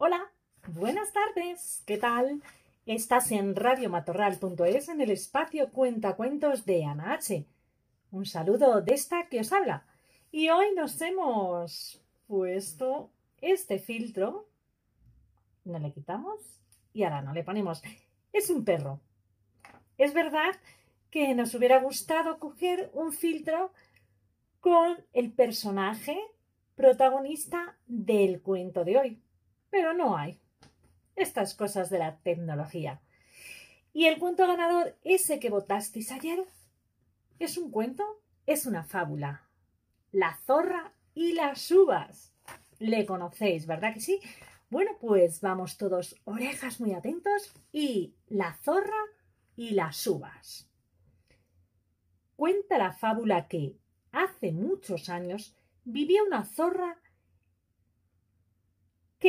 Hola, buenas tardes, ¿qué tal? Estás en radiomatorral.es en el espacio Cuentacuentos de Ana H. Un saludo de esta que os habla. Y hoy nos hemos puesto este filtro. No le quitamos y ahora no le ponemos. Es un perro. Es verdad que nos hubiera gustado coger un filtro con el personaje protagonista del cuento de hoy pero no hay. Estas cosas de la tecnología. Y el cuento ganador, ese que votasteis ayer, es un cuento, es una fábula. La zorra y las uvas. Le conocéis, ¿verdad que sí? Bueno, pues vamos todos orejas muy atentos y la zorra y las uvas. Cuenta la fábula que hace muchos años vivía una zorra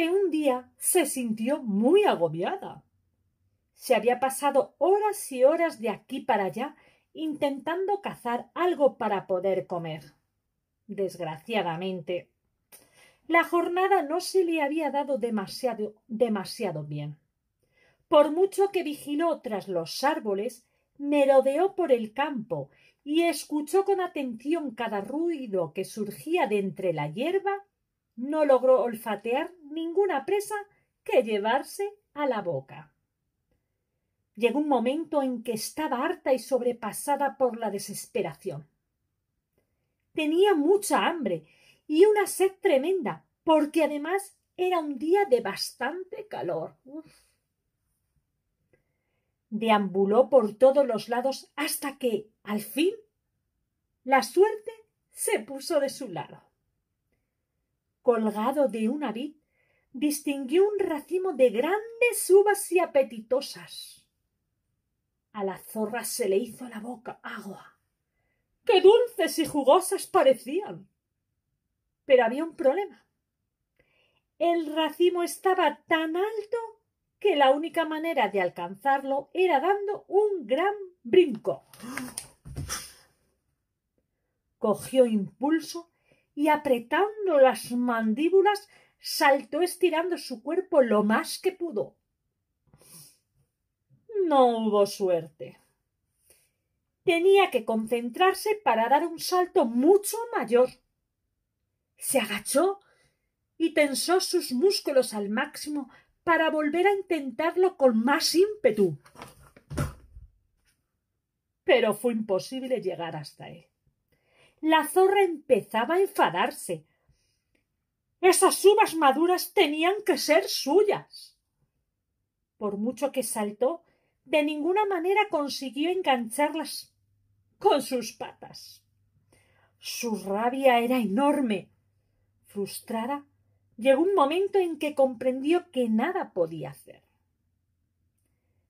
un día se sintió muy agobiada. Se había pasado horas y horas de aquí para allá intentando cazar algo para poder comer. Desgraciadamente, la jornada no se le había dado demasiado, demasiado bien. Por mucho que vigiló tras los árboles, merodeó por el campo y escuchó con atención cada ruido que surgía de entre la hierba, no logró olfatear ninguna presa que llevarse a la boca. Llegó un momento en que estaba harta y sobrepasada por la desesperación. Tenía mucha hambre y una sed tremenda, porque además era un día de bastante calor. Deambuló por todos los lados hasta que, al fin, la suerte se puso de su lado. Colgado de una vid, distinguió un racimo de grandes uvas y apetitosas. A la zorra se le hizo la boca agua. ¡Qué dulces y jugosas parecían! Pero había un problema. El racimo estaba tan alto que la única manera de alcanzarlo era dando un gran brinco. Cogió impulso y apretando las mandíbulas saltó estirando su cuerpo lo más que pudo. No hubo suerte. Tenía que concentrarse para dar un salto mucho mayor. Se agachó y tensó sus músculos al máximo para volver a intentarlo con más ímpetu. Pero fue imposible llegar hasta él. La zorra empezaba a enfadarse esas uvas maduras tenían que ser suyas. Por mucho que saltó, de ninguna manera consiguió engancharlas con sus patas. Su rabia era enorme. Frustrada, llegó un momento en que comprendió que nada podía hacer.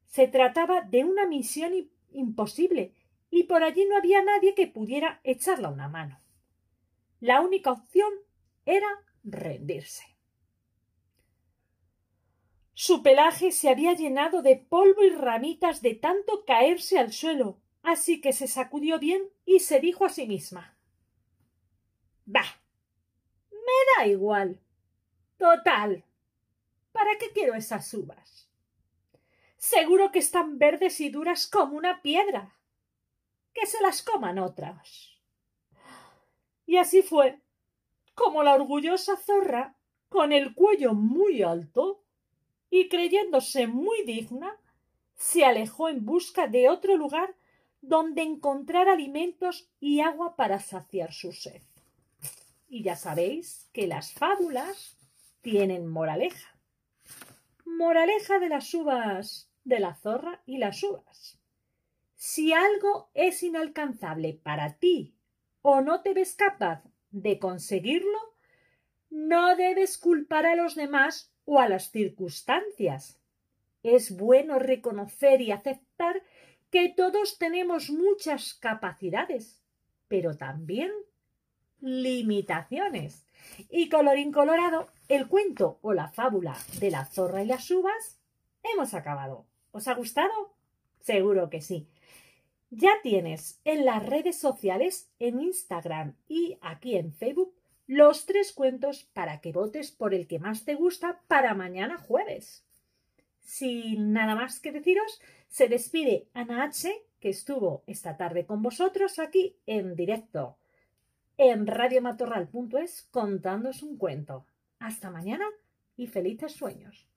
Se trataba de una misión imposible y por allí no había nadie que pudiera echarla una mano. La única opción era rendirse. Su pelaje se había llenado de polvo y ramitas de tanto caerse al suelo, así que se sacudió bien y se dijo a sí misma Bah. Me da igual. Total. ¿Para qué quiero esas uvas? Seguro que están verdes y duras como una piedra. Que se las coman otras. Y así fue como la orgullosa zorra, con el cuello muy alto, y creyéndose muy digna, se alejó en busca de otro lugar donde encontrar alimentos y agua para saciar su sed. Y ya sabéis que las fábulas tienen moraleja. Moraleja de las uvas, de la zorra y las uvas. Si algo es inalcanzable para ti o no te ves capaz de conseguirlo, no debes culpar a los demás o a las circunstancias. Es bueno reconocer y aceptar que todos tenemos muchas capacidades, pero también limitaciones. Y colorín colorado, el cuento o la fábula de la zorra y las uvas, hemos acabado. ¿Os ha gustado? Seguro que sí. Ya tienes en las redes sociales, en Instagram y aquí en Facebook, los tres cuentos para que votes por el que más te gusta para mañana jueves. Sin nada más que deciros, se despide Ana H, que estuvo esta tarde con vosotros aquí en directo en radiomatorral.es contándos un cuento. Hasta mañana y felices sueños.